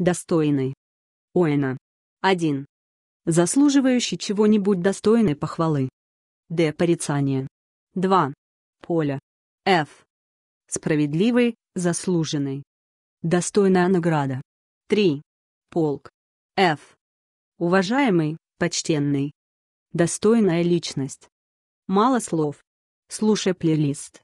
достойный. Оэна. 1. Заслуживающий чего-нибудь достойной похвалы. Д. Порицание. 2. Поле. Ф. Справедливый, заслуженный. Достойная награда. 3. Полк. Ф. Уважаемый, почтенный. Достойная личность. Мало слов. Слушай плейлист.